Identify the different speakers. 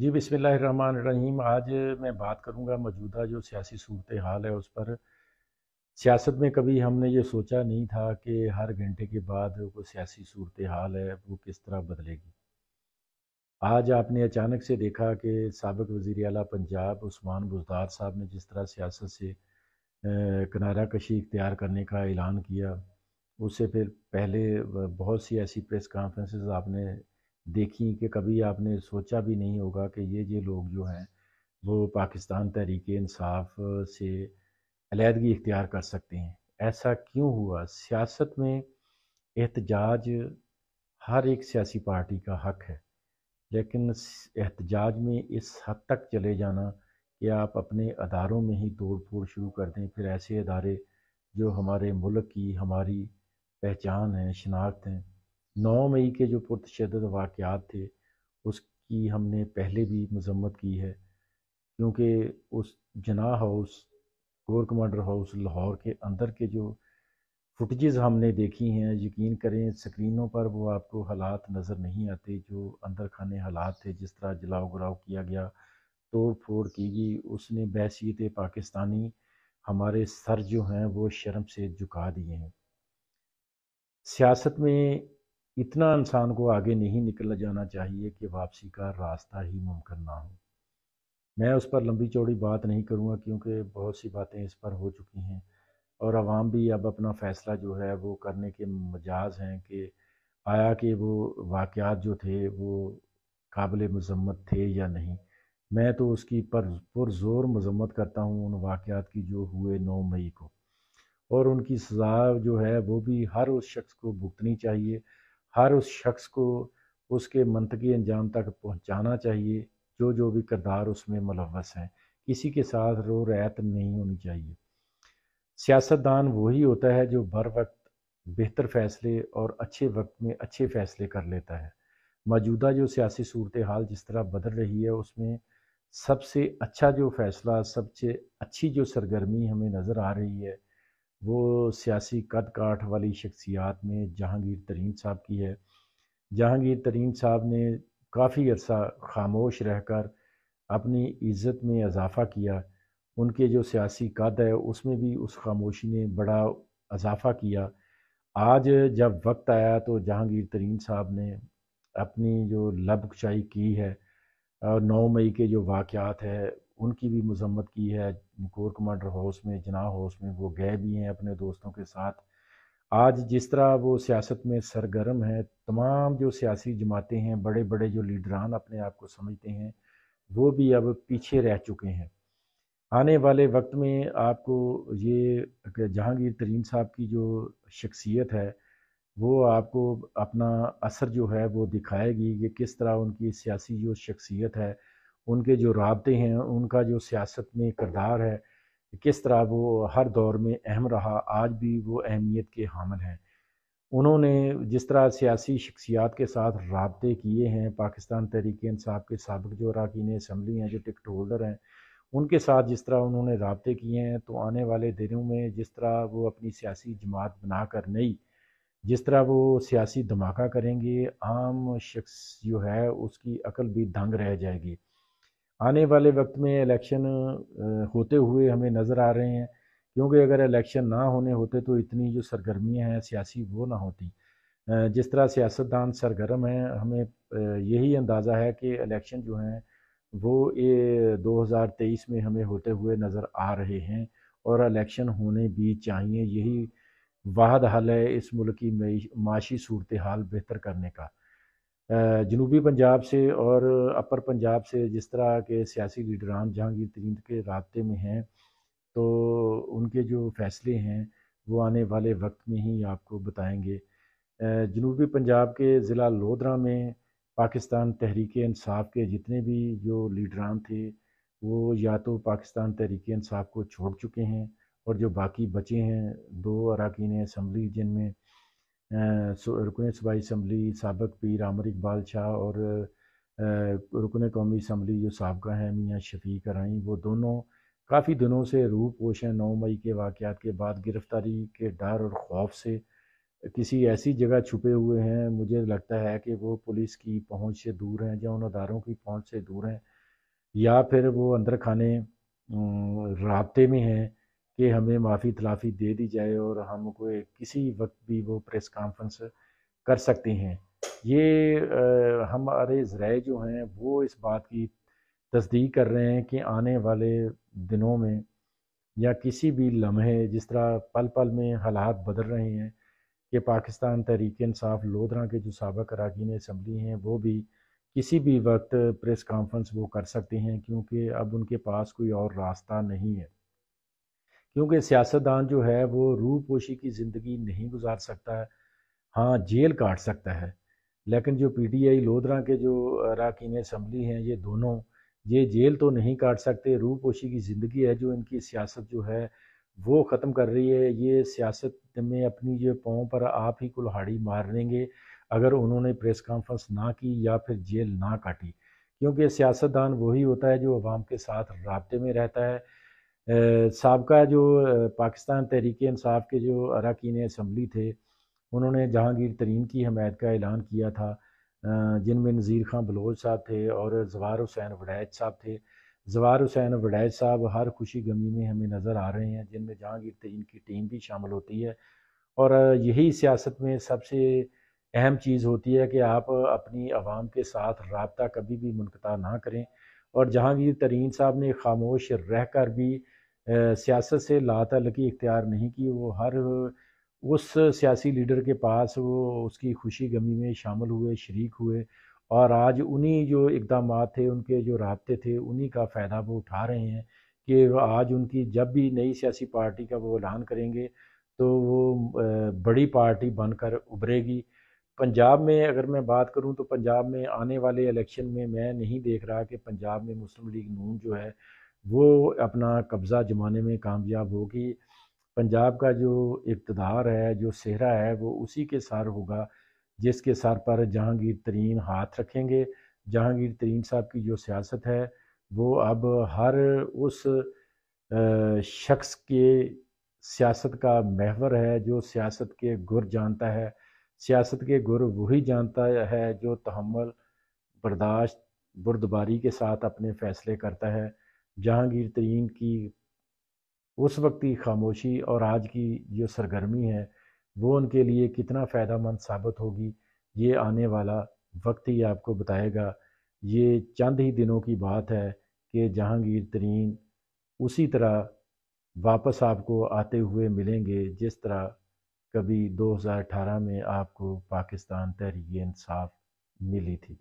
Speaker 1: जी रहीम आज मैं बात करूंगा मौजूदा जो सियासी सूरत हाल है उस पर सियासत में कभी हमने ये सोचा नहीं था कि हर घंटे के बाद वो सियासी सूरत हाल है वो किस तरह बदलेगी आज आपने अचानक से देखा कि सबक वज़ी अला पंजाब उस्मान बुजदार साहब ने जिस तरह सियासत से किनारा कशी इख्तियार करने का ऐलान किया उससे फिर पहले बहुत सी ऐसी प्रेस कॉन्फ्रेंसेस आपने देखी कि कभी आपने सोचा भी नहीं होगा कि ये ये लोग जो हैं वो पाकिस्तान तहरीक इंसाफ से अलीहदगी इख्तियार कर सकते हैं ऐसा क्यों हुआ सियासत में एहतजाज हर एक सियासी पार्टी का हक है लेकिन एहतजाज में इस हद तक चले जाना कि आप अपने अदारों में ही तोड़ फोड़ शुरू कर दें फिर ऐसे अदारे जो हमारे मुल्क की हमारी पहचान है शिनाख्त हैं नौ मई के जो पुरतद वाक़ात थे उसकी हमने पहले भी मजम्मत की है क्योंकि उस जना house corps commander house Lahore के अंदर के जो फुटेज़ हमने देखी हैं यकीन करें स्क्रीनों पर वो आपको हालात नज़र नहीं आते जो अंदर खाने हालात थे जिस तरह जलाओ गुराव किया गया तोड़ फोड़ की गई उसने बहसीत पाकिस्तानी हमारे सर जो हैं वो शर्म से झुका दिए हैं सियासत में इतना इंसान को आगे नहीं निकल जाना चाहिए कि वापसी का रास्ता ही मुमकिन ना हो मैं उस पर लंबी चौड़ी बात नहीं करूँगा क्योंकि बहुत सी बातें इस पर हो चुकी हैं और आवाम भी अब अपना फ़ैसला जो है वो करने के मजाज हैं कि आया कि वो वाक़ जो थे वो काबिल मजम्मत थे या नहीं मैं तो उसकी पर पुरज़ोर मजम्मत करता हूँ उन वाक़ की जो हुए नौ मई को और उनकी सज़ा जो है वो भी हर उस शख्स को भुगतनी चाहिए हर उस शख्स को उसके मनतकी अंजाम तक पहुंचाना चाहिए जो जो भी किरदार उसमें मुलवस हैं किसी के साथ रो रैत नहीं होनी चाहिए सियासतदान वही होता है जो बर वक्त बेहतर फैसले और अच्छे वक्त में अच्छे फैसले कर लेता है मौजूदा जो सियासी सूरत हाल जिस तरह बदल रही है उसमें सबसे अच्छा जो फैसला सबसे अच्छी जो सरगर्मी हमें नज़र आ रही है वो सियासी कद काठ वाली शख्सियात में जहांगीर तरीन साहब की है जहांगीर तरीन साहब ने काफ़ी अरसा खामोश रहकर अपनी इज़्ज़त में इजाफ़ा किया उनके जो सियासी कद है उसमें भी उस खामोशी ने बड़ा इजाफ़ा किया आज जब वक्त आया तो जहांगीर तरीन साहब ने अपनी जो लबकशाई की है नौ मई के जो वाक़ है उनकी भी मजम्मत की है कोर कमांडर हाउस में जना हाउस में वो गए भी हैं अपने दोस्तों के साथ आज जिस तरह वो सियासत में सरगर्म है तमाम जो सियासी जमातें हैं बड़े बड़े जो लीडरान अपने आप को समझते हैं वो भी अब पीछे रह चुके हैं आने वाले वक्त में आपको ये जहांगीर तरीन साहब की जो शख्सियत है वो आपको अपना असर जो है वो दिखाएगी कि किस तरह उनकी सियासी जो शख्सियत है उनके जो रबते हैं उनका जो सियासत में करदार है किस तरह वो हर दौर में अहम रहा आज भी वो अहमियत के हामल हैं उन्होंने जिस तरह सियासी शख्सियात के साथ रबते किए हैं पाकिस्तान तहरीक इंसाफ के सबक जो अरकान इसम्बली हैं जो टिकट होल्डर हैं उनके साथ जिस तरह उन्होंने रबते किए हैं तो आने वाले दिनों में जिस तरह वो अपनी सियासी जमात बनाकर नई जिस तरह वो सियासी धमाका करेंगे आम शख्स जो है उसकी अकल भी दंग रह जाएगी आने वाले वक्त में इलेक्शन होते हुए हमें नज़र आ रहे हैं क्योंकि अगर इलेक्शन ना होने होते तो इतनी जो सरगर्मियाँ हैं सियासी वो ना होती जिस तरह सियासतदान सरगर्म हैं हमें यही अंदाज़ा है कि इलेक्शन जो हैं वो ये 2023 में हमें होते हुए नज़र आ रहे हैं और इलेक्शन होने भी चाहिए यही वाहद हल है इस मुल्क की माशी सूरत हाल बेहतर करने का जनूबी पंजाब से और अपर पंजाब से जिस तरह के सियासी लीडरान जहांगीर तरीन के रबते में हैं तो उनके जो फैसले हैं वो आने वाले वक्त में ही आपको बताएंगे जनूबी पंजाब के ज़िला लोधरा में पाकिस्तान तहरीक इंसाफ के जितने भी जो लीडरान थे वो या तो पाकिस्तान तहरीक इंसाफ को छोड़ चुके हैं और जो बाकी बचे हैं दो अरकान इसम्बली जिनमें रुकन सूबाई इसम्बली सबक पीर आमर इकबाल शाह और रुकन कौमी इसम्बली जो सबका हैं मियाँ शफी कराई वो दोनों काफ़ी दिनों से रूह पोश हैं नौ मई के वाक़ के बाद गिरफ़्तारी के डर और खौफ से किसी ऐसी जगह छुपे हुए हैं मुझे लगता है कि वो पुलिस की पहुंच से दूर हैं या उन अदारों की पहुंच से दूर हैं या फिर वो अंदर खाने रबते में हैं कि हमें माफ़ी तलाफ़ी दे दी जाए और हम कोई किसी वक्त भी वो प्रेस कॉन्फ्रेंस कर सकते हैं ये हमारे जराए जो हैं वो इस बात की तस्दीक कर रहे हैं कि आने वाले दिनों में या किसी भी लम्हे जिस तरह पल पल में हालात बदल रहे हैं कि पाकिस्तान तहरीक इंसाफ लोधरा के जो सबक अरकान इसम्बली हैं वो भी किसी भी वक्त प्रेस कॉन्फ्रेंस वो कर सकते हैं क्योंकि अब उनके पास कोई और रास्ता नहीं है क्योंकि सियासतदान जो है वो रूह पोशी की ज़िंदगी नहीं गुजार सकता है हाँ जेल काट सकता है लेकिन जो पी टी आई लोधरा के जो अरकान इसम्बली हैं ये दोनों ये जेल तो नहीं काट सकते रूह पोशी की ज़िंदगी है जो इनकी सियासत जो है वो ख़त्म कर रही है ये सियासत में अपनी जो पाँव पर आप ही कुल्हाड़ी मार लेंगे अगर उन्होंने प्रेस कॉन्फ्रेंस ना की या फिर जेल ना काटी क्योंकि सियासतदान वही होता है जो आवाम के साथ रबते में रहता है सबका जो पाकिस्तान तहरीक इसाफ़ के जो अरकान इसम्बली थे उन्होंने जहांगीर तरीन की हमायत का ऐलान किया था जिनमें नज़ीर ख़ान बलोच साहब थे और जवार हुसैन वडैज साहब थे जवार हुसैन वडैज साहब हर खुशी गमी में हमें नज़र आ रहे हैं जिनमें जहांगीर तरीन की टीम भी शामिल होती है और यही सियासत में सबसे अहम चीज़ होती है कि आप अपनी आवाम के साथ रबता कभी भी मनकता ना करें और जहांगीर तरीन साहब ने खामोश रह कर भी सियासत से ला तलकी इख्तियार नहीं की वो हर उस सियासी लीडर के पास वो उसकी खुशी गमी में शामिल हुए शरीक हुए और आज उन्हीं जो इकदाम थे उनके जो रबते थे उन्हीं का फ़ायदा वो उठा रहे हैं कि आज उनकी जब भी नई सियासी पार्टी का वो ऐलान करेंगे तो वो बड़ी पार्टी बनकर उभरेगी पंजाब में अगर मैं बात करूं तो पंजाब में आने वाले इलेक्शन में मैं नहीं देख रहा कि पंजाब में मुस्लिम लीग नून जो है वो अपना कब्ज़ा जमाने में कामयाब होगी पंजाब का जो इकतदार है जो सेहरा है वो उसी के सर होगा जिसके सर पर जहांगीर तरीन हाथ रखेंगे जहांगीर तरीन साहब की जो सियासत है वो अब हर उस शख्स के सियासत का महवर है जो सियासत के गुर जानता है सियासत के गुर वही जानता है जो तहमल बर्दाश्त बुरदबारी के साथ अपने फ़ैसले करता है जहांगीर तरीन की उस वक्त की खामोशी और आज की जो सरगर्मी है वो उनके लिए कितना फ़ायदा मंद साबित होगी ये आने वाला वक्त ही आपको बताएगा ये चंद ही दिनों की बात है कि जहांगीर तरीन उसी तरह वापस आपको आते हुए मिलेंगे जिस तरह कभी 2018 में आपको पाकिस्तान तहरीक इंसाफ मिली थी